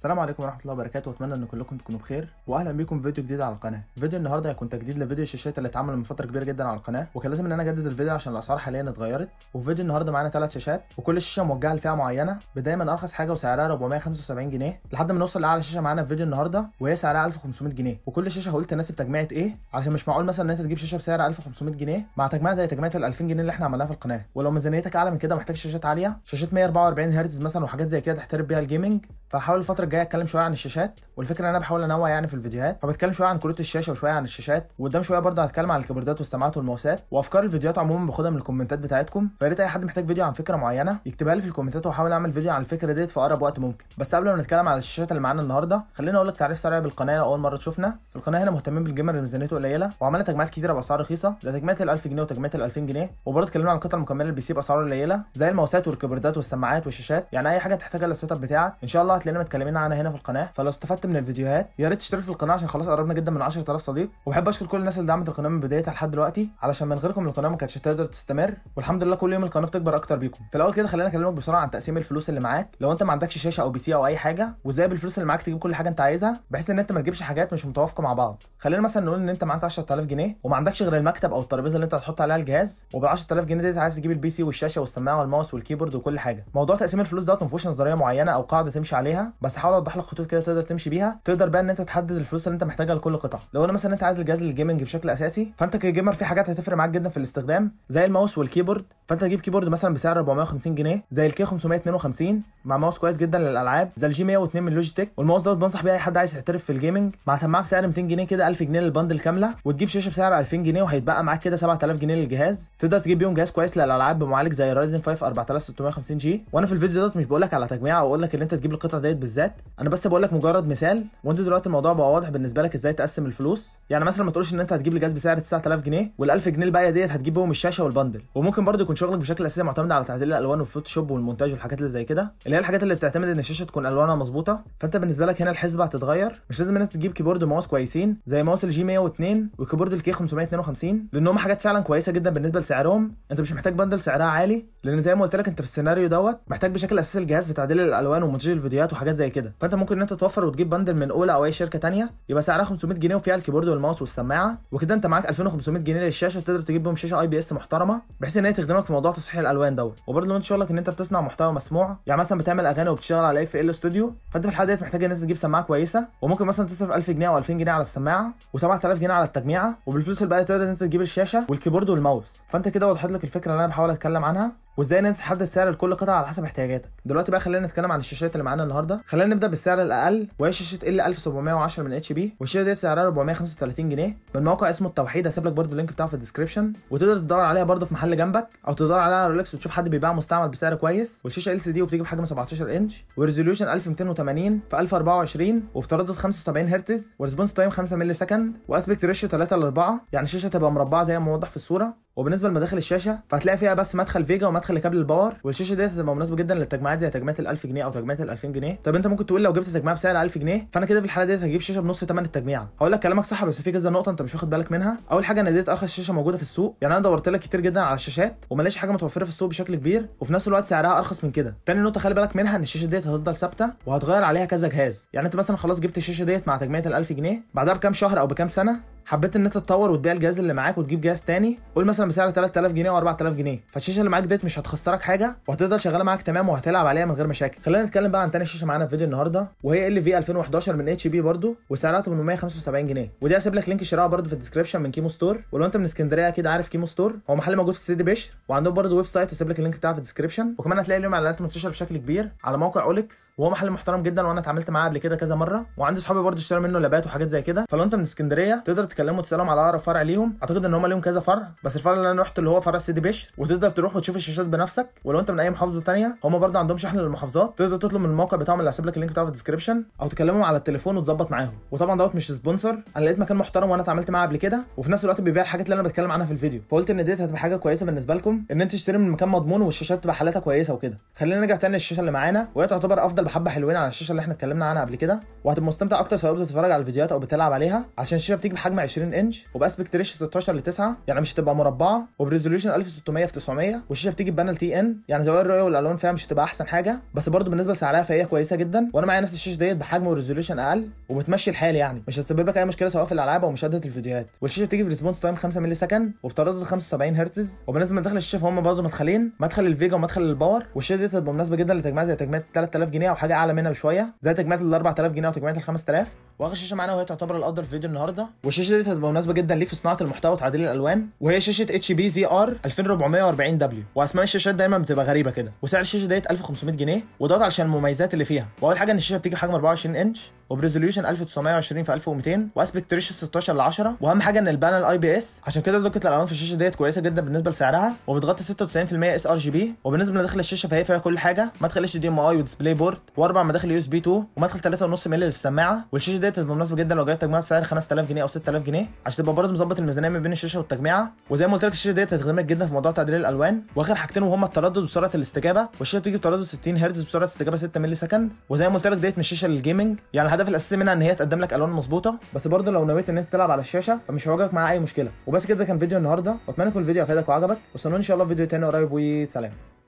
السلام عليكم ورحمه الله وبركاته واتمنى ان كلكم تكونوا بخير واهلا بكم في فيديو جديد على القناه فيديو النهارده هيكون تجديد لفيديو الشاشات اللي اتعمل من فتره كبيره جدا على القناه وكان لازم ان انا اجدد الفيديو عشان الاسعار حاليا اتغيرت وفيديو النهارده معانا ثلاث شاشات وكل شاشه موجهه لفئه معينه بدايه من ارخص حاجه وسعرها 475 جنيه لحد ما نوصل لاعلى شاشه معانا في فيديو النهارده وهي سعرها 1500 جنيه وكل شاشه هقول تناسب تجميعه ايه علشان مش معقول مثلا ان انت تجيب شاشه بسعر 1500 جنيه مع تجميع زي تجميعه ال 2000 جنيه اللي احنا عملناها في القناه ولو ميزانيتك اعلى من كده محتاج شاشات عاليه شاشات 144 هرتز مثلا وحاجات زي كده تحترف بيها الجيمنج فحاول الفتره جاي اتكلم شويه عن الشاشات والفكره ان انا بحاول انوع يعني في الفيديوهات فبتكلم شويه عن كروت الشاشه وشويه عن الشاشات وقدام شويه برضه هتكلم عن الكيبوردات والسماعات والماوسات وافكار الفيديوهات عموما باخدها من الكومنتات بتاعتكم فيا ريت اي حد محتاج فيديو عن فكره معينه يكتبها لي في الكومنتات واحاول اعمل فيديو عن الفكره ديت في اقرب وقت ممكن بس قبل ما نتكلم على الشاشات اللي معانا النهارده خلينا اقول لك تعريف سريع بالقناه لو اول مره تشوفنا القناه هنا مهتمين بالجيمر اللي ميزانيته قليله وعملنا تجمعات كتيره باسعار رخيصه زي تجمعه ال 1000 جنيه وتجمعه ال 2000 جنيه وبرضه اتكلمنا عن القطع المكمله اللي بيسيب اسعار قليله زي الماوسات والكيبوردات والسماعات والشاشات يعني اي حاجه تحتاجها للسيت اب بتاعك ان شاء الله هتلاقينا متكلمين عنها هنا في القناه فلو استفدت من الفيديوهات يا ريت تشترك في القناه عشان خلاص قربنا جدا من 10000 صديق وبحب اشكر كل الناس اللي دعمت القناه من بدايتها لحد دلوقتي علشان من غيركم القناه ما كانتش هتقدر تستمر والحمد لله كل يوم القناه بتكبر اكتر بيكم في الاول كده خلينا اكلمك بسرعه عن تقسيم الفلوس اللي معاك لو انت ما عندكش شاشه او بي سي او اي حاجه وازاي بالفلوس اللي معاك تجيب كل حاجه انت عايزها بحيث ان انت ما تجيبش حاجات مش متوافقه مع بعض خلينا مثلا نقول ان انت معاك 10000 جنيه وما عندكش غير المكتب او الترابيزه اللي انت هتحط عليها الجهاز وب 10000 جنيه ديت عايز تجيب البي سي والشاشه والسماعه والماوس والكيبورد وكل حاجه موضوع تقسيم الفلوس دوت ما فيهوش نظريه معينه او قاعده تمشي عليها بس هحاول اوضح لك خطوط كده تقدر تمشي بيها فيها تقدر بقى ان انت تحدد الفلوس اللي انت محتاجها لكل قطعه لو انا مثلا انت عايز الجهاز للجيمنج بشكل اساسي فانت كجيمر في حاجات هتفرق معاك جدا في الاستخدام زي الماوس والكيبورد فانت تجيب كيبورد مثلا بسعر 450 جنيه زي الكي 552 مع ماوس كويس جدا للالعاب زي الجي 102 من لوجيتك والماوس دوت بنصح بيه اي حد عايز يحترف في الجيمنج مع سماعه بسعر 200 جنيه كده 1000 جنيه للبندل كامله وتجيب شاشه بسعر 2000 جنيه وهيتبقى معاك كده 7000 جنيه للجهاز تقدر تجيب بيهم جهاز كويس للالعاب بمعالج زي رايزن 5 4650 جي وانا في الفيديو دوت مش بقول لك على تجميع او اقول لك ان انت تجيب القطعه ديت بالذات انا بس بقول لك مجرد مثال وانت دلوقتي الموضوع بقى واضح بالنسبه لك ازاي تقسم الفلوس يعني مثلا ما تقولش ان انت هتجيب الجهاز بسعر 9000 جنيه وال1000 جنيه الباقيه ديت هتجيب بيهم الشاشه والبندل وممكن برضه يكون شغلك بشكل اساسي معتمد على تعديل الالوان والفوتوشوب والمونتاج والحاجات اللي زي كده اللي هي الحاجات اللي بتعتمد ان الشاشه تكون الوانها مظبوطه فانت بالنسبه لك هنا الحسبه هتتغير مش لازم ان انت تجيب كيبورد وماوس كويسين زي ماوس الجي 102 وكيبورد الكي 552 لان هم حاجات فعلا كويسه جدا بالنسبه لسعرهم انت مش محتاج بندل سعرها عالي لان زي ما قلت لك انت في السيناريو دوت محتاج بشكل اساسي الجهاز في تعديل الالوان ومونتاج الفيديوهات وحاجات زي كده فانت ممكن ان انت توفر وتجيب باندل من اولى او اي شركه ثانيه يبقى سعرها 500 جنيه وفيها الكيبورد والماوس والسماعه وكده انت معاك 2500 جنيه للشاشه تقدر تجيب بهم شاشه اي بي اس محترمه بحيث ان هي تخدمك في موضوع تصحيح الالوان دوت وبرده لو انت شغلك ان انت بتصنع محتوى مسموع يعني مثلا بتعمل اغاني وبتشتغل على اف ال ستوديو فانت في الحاله ديت محتاج ان انت تجيب سماعه كويسه وممكن مثلا تصرف 1000 جنيه او 2000 جنيه على السماعه و7000 جنيه على التجميعه وبالفلوس الباقيه تقدر ان انت تجيب الشاشه والكيبورد والماوس فانت كده وضحت لك الفكره اللي انا بحاول اتكلم عنها وازاي ان انت تحدد سعر لكل قطعه على حسب احتياجاتك دلوقتي بقى خلينا نتكلم عن الشاشات اللي معانا النهارده خلينا نبدا بالسعر الاقل وهي شاشه ال 1710 من اتش بي والشاشه دي سعرها 435 جنيه من موقع اسمه التوحيد هسيب لك برده اللينك بتاعه في الديسكربشن وتقدر تدور عليها برده في محل جنبك او تدور عليها على رولكس وتشوف حد بيبيع مستعمل بسعر كويس والشاشه ال سي دي وبتيجي بحجم 17 انش وريزوليوشن 1280 في 1024 وبتردد 75 هرتز وريسبونس تايم 5 مللي سكند واسبكت ريشيو 3 ل 4 يعني الشاشه تبقى مربعه زي ما موضح في الصوره وبالنسبه لمداخل الشاشه فهتلاقي فيها بس مدخل فيجا ومدخل لكابل الباور والشاشه ديت هتبقى مناسبه جدا للتجميعات زي تجميعات ال 1000 جنيه او تجميعات ال 2000 جنيه طب انت ممكن تقول لو جبت تجميع بسعر 1000 جنيه فانا كده في الحاله ديت هجيب شاشه بنص ثمن التجميعه هقول لك كلامك صح بس في كذا نقطه انت مش واخد بالك منها اول حاجه ان ديت ارخص شاشه موجوده في السوق يعني انا دورت لك كتير جدا على الشاشات وما لقيتش حاجه متوفره في السوق بشكل كبير وفي نفس الوقت سعرها ارخص من كده تاني نقطه خلي بالك منها ان الشاشه ديت هتفضل ثابته وهتغير عليها كذا جهاز يعني انت مثلا خلاص جبت الشاشه ديت مع تجميع ال 1000 جنيه بعدها بكام شهر او بكام سنه حبيت ان انت تطور وتبيع الجهاز اللي معاك وتجيب جهاز تاني قول مثلا بسعر 3000 جنيه او 4000 جنيه فالشاشه اللي معاك ديت مش هتخسرك حاجه وهتفضل شغاله معاك تمام وهتلعب عليها من غير مشاكل خلينا نتكلم بقى عن تاني شاشه معانا في فيديو النهارده وهي ال في 2011 من اتش بي برده وسعرها 875 جنيه ودي هسيب لك لينك شرائها برده في الديسكربشن من كيمو ستور ولو انت من اسكندريه اكيد عارف كيمو ستور هو محل موجود في سيدي بشر وعندهم برده ويب سايت هسيب لك اللينك بتاعه في الديسكربشن وكمان هتلاقي لهم اعلانات منتشره بشكل كبير على موقع اولكس وهو محل محترم جدا وانا اتعاملت معاه قبل كده كذا مره وعندي اصحابي برده اشتروا منه لابات وحاجات زي كده فلو انت من اسكندريه تقدر اتكلموا تسلم على اقرب فرع ليهم اعتقد ان هم ليهم كذا فرع بس الفرع اللي انا رحت اللي هو فرع سيدي بشر وتقدر تروح وتشوف الشاشات بنفسك ولو انت من اي محافظه ثانيه هم برضه عندهم شحن للمحافظات تقدر تطلب من الموقع بتاعهم اللي هسيب لك اللينك بتاعه في الديسكربشن او تكلمهم على التليفون وتظبط معاهم وطبعا دوت مش سبونسر انا لقيت مكان محترم وانا اتعاملت معاه قبل كده وفي نفس الوقت بيبيع الحاجات اللي انا بتكلم عنها في الفيديو فقلت ان ديت هتبقى حاجه كويسه بالنسبه لكم ان انت تشتري من مكان مضمون والشاشات تبقى حالتها كويسه وكده خلينا نرجع تاني للشاشه اللي معانا وهي تعتبر افضل بحبه حلوين على الشاشه اللي احنا اتكلمنا عنها قبل كده وهتبقى مستمتع اكتر سواء بتتفرج على الفيديوهات او بتلعب عليها عشان الشاشه بتيجي بحجم 20 انش وباسبكت ريشيو 16 ل 9 يعني مش هتبقى مربعه وبريزوليوشن 1600 في 900 والشاشه بتيجي ببانل تي ان يعني زوايا الرؤيه والالوان فيها مش هتبقى احسن حاجه بس برضه بالنسبه لسعرها فهي كويسه جدا وانا معايا نفس الشاشه ديت بحجم وريزوليوشن اقل وبتمشي الحال يعني مش هتسبب لك اي مشكله سواء في الالعاب او مشاهده الفيديوهات والشاشه بتيجي بريسبونس تايم 5 مللي سكند وبتردد 75 هرتز وبالنسبه لدخل الشاشه فهم برضه مدخلين مدخل الفيجا ومدخل الباور والشاشه ديت هتبقى مناسبه جدا لتجميع زي تجميع 3000 جنيه او حاجه اعلى منها بشويه زي تجميع ال 4000 جنيه او ال 5000 واخر شاشه معانا وهي تعتبر الافضل في فيديو النهارده والشاشه الشاشه دي هتبقى مناسبه جدا ليك في صناعه المحتوى وتعديل الالوان وهي شاشه اتش بي زي ار 2440 دبليو واسماء الشاشات دايما بتبقى غريبه كده وسعر الشاشه ديت 1500 جنيه ودوت علشان المميزات اللي فيها واول حاجه ان الشاشه بتيجي بحجم 24 انش وبريزوليوشن 1920 في 1200 واسبكت ريشيو 16 ل 10 واهم حاجه ان البانل اي بي اس عشان كده دقه الالوان في الشاشه ديت كويسه جدا بالنسبه لسعرها وبتغطي 96% اس ار جي بي وبالنسبه لداخل الشاشه فهي فيها كل حاجه مدخل اتش دي ام اي وديسبلاي بورد واربع مداخل يو اس بي 2 ومدخل 3.5 مللي للسماعه والشاشه ديت هتبقى مناسبه جدا لو جايب تجميع بسعر 5000 جنيه او 6000 جنيه عشان تبقى برضه مظبط الميزانيه ما بين الشاشه والتجميعه وزي ما قلت لك الشاشه ديت هتخدمك جدا في موضوع تعديل الالوان واخر حاجتين وهم التردد وسرعه الاستجابه والشاشه بتيجي بتردد 60 هرتز وسرعه استجابه 6 مللي سكند وزي ما قلت لك ديت مش شاشه للجيمنج يعني الهدف الاساسي منها ان هي تقدم لك الوان مظبوطه بس برضه لو نويت ان انت تلعب على الشاشه فمش هيواجهك معاها اي مشكله وبس كده كان فيديو النهارده واتمنى يكون الفيديو افادك وعجبك واستنوني ان شاء الله في فيديو تاني قريب وسلام